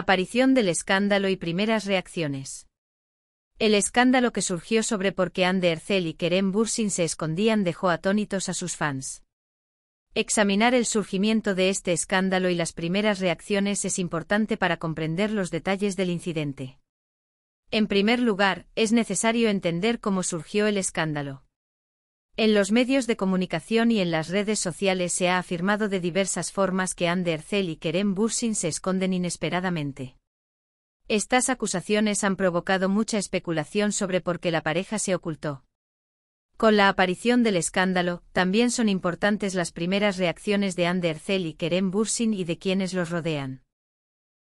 Aparición del escándalo y primeras reacciones. El escándalo que surgió sobre por qué Anne Ercel y Kerem Bursin se escondían dejó atónitos a sus fans. Examinar el surgimiento de este escándalo y las primeras reacciones es importante para comprender los detalles del incidente. En primer lugar, es necesario entender cómo surgió el escándalo. En los medios de comunicación y en las redes sociales se ha afirmado de diversas formas que Zell y Kerem Bursin se esconden inesperadamente. Estas acusaciones han provocado mucha especulación sobre por qué la pareja se ocultó. Con la aparición del escándalo, también son importantes las primeras reacciones de Zell y Kerem Bursin y de quienes los rodean.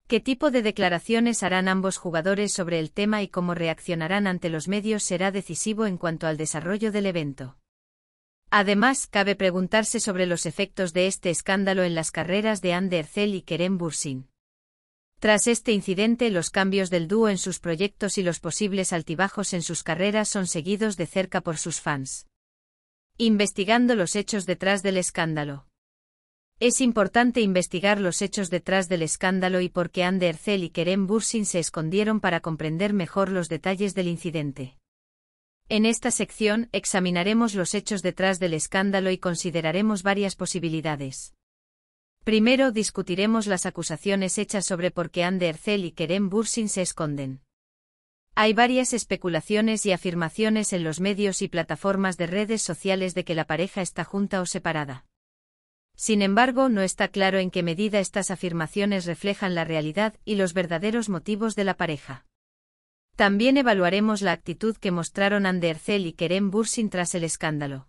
¿Qué tipo de declaraciones harán ambos jugadores sobre el tema y cómo reaccionarán ante los medios será decisivo en cuanto al desarrollo del evento? Además, cabe preguntarse sobre los efectos de este escándalo en las carreras de Ander y Kerem Bursin. Tras este incidente, los cambios del dúo en sus proyectos y los posibles altibajos en sus carreras son seguidos de cerca por sus fans. Investigando los hechos detrás del escándalo. Es importante investigar los hechos detrás del escándalo y por qué Ander y Kerem Bursin se escondieron para comprender mejor los detalles del incidente. En esta sección examinaremos los hechos detrás del escándalo y consideraremos varias posibilidades. Primero discutiremos las acusaciones hechas sobre por qué Ander y Kerem Bursin se esconden. Hay varias especulaciones y afirmaciones en los medios y plataformas de redes sociales de que la pareja está junta o separada. Sin embargo, no está claro en qué medida estas afirmaciones reflejan la realidad y los verdaderos motivos de la pareja. También evaluaremos la actitud que mostraron Andercel y Kerem Bursin tras el escándalo.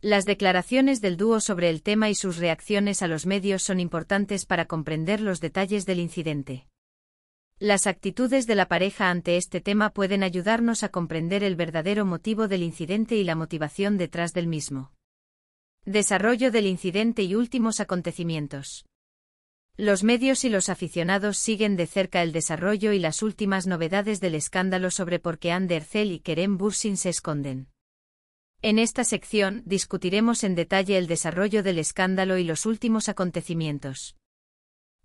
Las declaraciones del dúo sobre el tema y sus reacciones a los medios son importantes para comprender los detalles del incidente. Las actitudes de la pareja ante este tema pueden ayudarnos a comprender el verdadero motivo del incidente y la motivación detrás del mismo. Desarrollo del incidente y últimos acontecimientos. Los medios y los aficionados siguen de cerca el desarrollo y las últimas novedades del escándalo sobre por qué Andercel y Kerem Bursin se esconden. En esta sección discutiremos en detalle el desarrollo del escándalo y los últimos acontecimientos.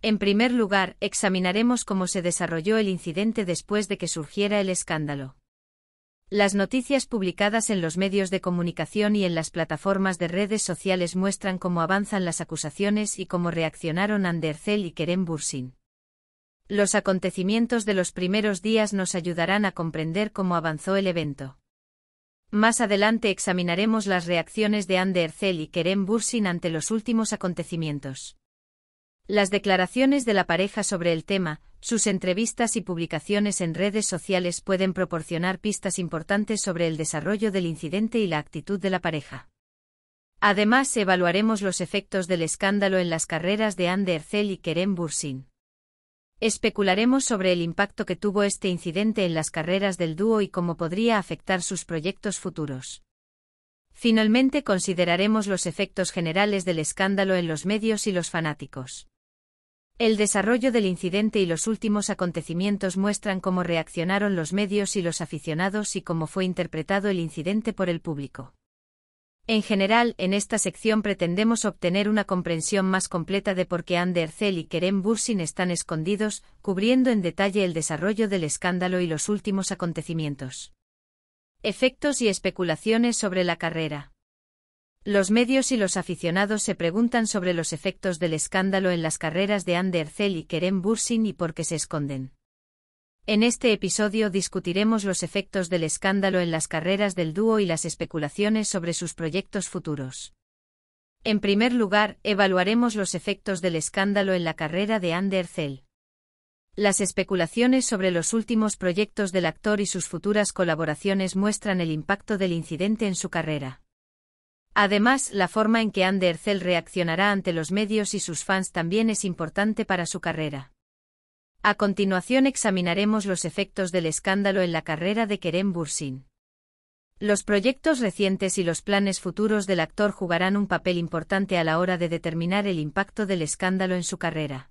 En primer lugar, examinaremos cómo se desarrolló el incidente después de que surgiera el escándalo. Las noticias publicadas en los medios de comunicación y en las plataformas de redes sociales muestran cómo avanzan las acusaciones y cómo reaccionaron Andercel y Kerem Bursin. Los acontecimientos de los primeros días nos ayudarán a comprender cómo avanzó el evento. Más adelante examinaremos las reacciones de Andercel y Kerem Bursin ante los últimos acontecimientos. Las declaraciones de la pareja sobre el tema, sus entrevistas y publicaciones en redes sociales pueden proporcionar pistas importantes sobre el desarrollo del incidente y la actitud de la pareja. Además, evaluaremos los efectos del escándalo en las carreras de Anne Ercel y Kerem Bursin. Especularemos sobre el impacto que tuvo este incidente en las carreras del dúo y cómo podría afectar sus proyectos futuros. Finalmente, consideraremos los efectos generales del escándalo en los medios y los fanáticos. El desarrollo del incidente y los últimos acontecimientos muestran cómo reaccionaron los medios y los aficionados y cómo fue interpretado el incidente por el público. En general, en esta sección pretendemos obtener una comprensión más completa de por qué Ander Zell y Kerem Bursin están escondidos, cubriendo en detalle el desarrollo del escándalo y los últimos acontecimientos. Efectos y especulaciones sobre la carrera. Los medios y los aficionados se preguntan sobre los efectos del escándalo en las carreras de Anderzel y Kerem Bursin y por qué se esconden. En este episodio discutiremos los efectos del escándalo en las carreras del dúo y las especulaciones sobre sus proyectos futuros. En primer lugar, evaluaremos los efectos del escándalo en la carrera de Ander Las especulaciones sobre los últimos proyectos del actor y sus futuras colaboraciones muestran el impacto del incidente en su carrera. Además, la forma en que Ander reaccionará ante los medios y sus fans también es importante para su carrera. A continuación examinaremos los efectos del escándalo en la carrera de Kerem Bursin. Los proyectos recientes y los planes futuros del actor jugarán un papel importante a la hora de determinar el impacto del escándalo en su carrera.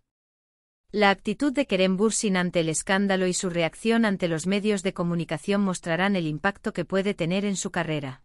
La actitud de Kerem Bursin ante el escándalo y su reacción ante los medios de comunicación mostrarán el impacto que puede tener en su carrera.